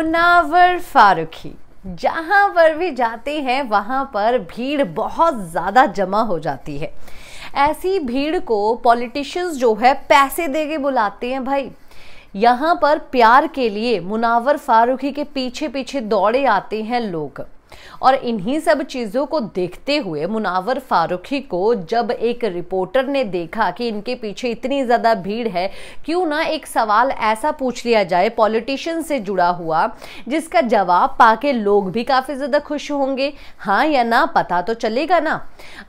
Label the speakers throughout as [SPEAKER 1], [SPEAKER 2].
[SPEAKER 1] मुनावर फारूकी जहाँ पर भी जाते हैं वहाँ पर भीड़ बहुत ज़्यादा जमा हो जाती है ऐसी भीड़ को पॉलिटिशियंस जो है पैसे दे के बुलाते हैं भाई यहाँ पर प्यार के लिए मुनावर फारूकी के पीछे पीछे दौड़े आते हैं लोग और इन्हीं सब चीज़ों को देखते हुए मुनावर फारूखी को जब एक रिपोर्टर ने देखा कि इनके पीछे इतनी ज़्यादा भीड़ है क्यों ना एक सवाल ऐसा पूछ लिया जाए पॉलिटिशियन से जुड़ा हुआ जिसका जवाब पाके लोग भी काफ़ी ज़्यादा खुश होंगे हाँ या ना पता तो चलेगा ना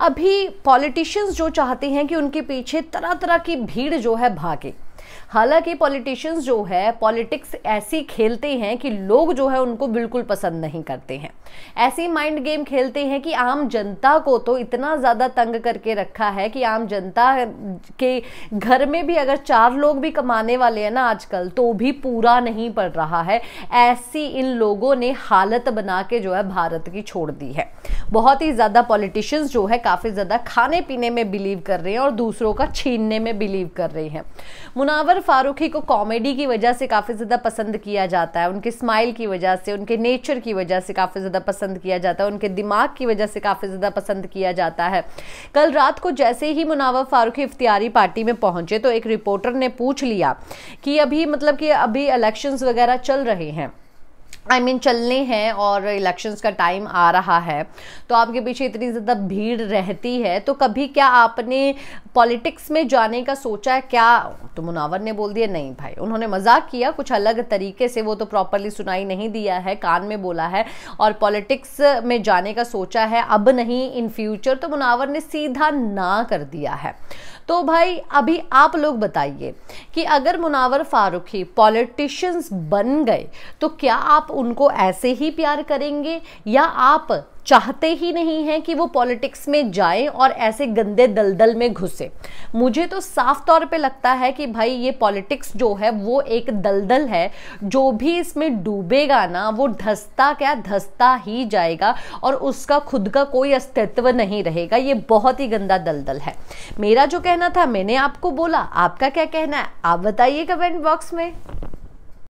[SPEAKER 1] अभी पॉलिटिशियंस जो चाहते हैं कि उनके पीछे तरह तरह की भीड़ जो है भागे हालांकि पॉलिटिशियंस जो है पॉलिटिक्स ऐसी खेलते हैं कि लोग जो है उनको बिल्कुल पसंद नहीं करते हैं ऐसी माइंड गेम खेलते हैं कि आम जनता को तो इतना ज़्यादा तंग करके रखा है कि आम जनता के घर में भी अगर चार लोग भी कमाने वाले हैं ना आजकल तो भी पूरा नहीं पड़ रहा है ऐसी इन लोगों ने हालत बना के जो है भारत की छोड़ दी है बहुत ही ज़्यादा पॉलिटिशियंस जो है काफ़ी ज़्यादा खाने पीने में बिलीव कर रहे हैं और दूसरों का छीनने में बिलीव कर रहे हैं मुनावर फारूकी को कॉमेडी की वजह से काफ़ी ज़्यादा पसंद किया जाता है उनके स्माइल की वजह से उनके नेचर की वजह से काफ़ी ज़्यादा पसंद किया जाता है उनके दिमाग की वजह से काफ़ी ज़्यादा पसंद किया जाता है कल रात को जैसे ही मुनावर फारूकी इफ्तियारी पार्टी में पहुंचे तो एक रिपोर्टर ने पूछ लिया कि अभी मतलब कि अभी इलेक्शंस वगैरह चल रहे हैं आई I मीन mean, चलने हैं और इलेक्शंस का टाइम आ रहा है तो आपके पीछे इतनी ज़्यादा भीड़ रहती है तो कभी क्या आपने पॉलिटिक्स में जाने का सोचा है क्या तो मुनावर ने बोल दिया नहीं भाई उन्होंने मजाक किया कुछ अलग तरीके से वो तो प्रॉपरली सुनाई नहीं दिया है कान में बोला है और पॉलिटिक्स में जाने का सोचा है अब नहीं इन फ्यूचर तो मुनावर ने सीधा ना कर दिया है तो भाई अभी आप लोग बताइए कि अगर मुनावर फारूकी पॉलिटिशियंस बन गए तो क्या आप उनको ऐसे ही प्यार करेंगे या आप चाहते ही नहीं हैं कि वो पॉलिटिक्स में जाए और ऐसे गंदे दलदल में घुसे मुझे तो साफ तौर पे लगता है कि भाई ये पॉलिटिक्स जो है वो एक दलदल है जो भी इसमें डूबेगा ना वो धसता क्या धसता ही जाएगा और उसका खुद का कोई अस्तित्व नहीं रहेगा ये बहुत ही गंदा दलदल है मेरा जो कहना था मैंने आपको बोला आपका क्या कहना है आप बताइए कमेंट बॉक्स में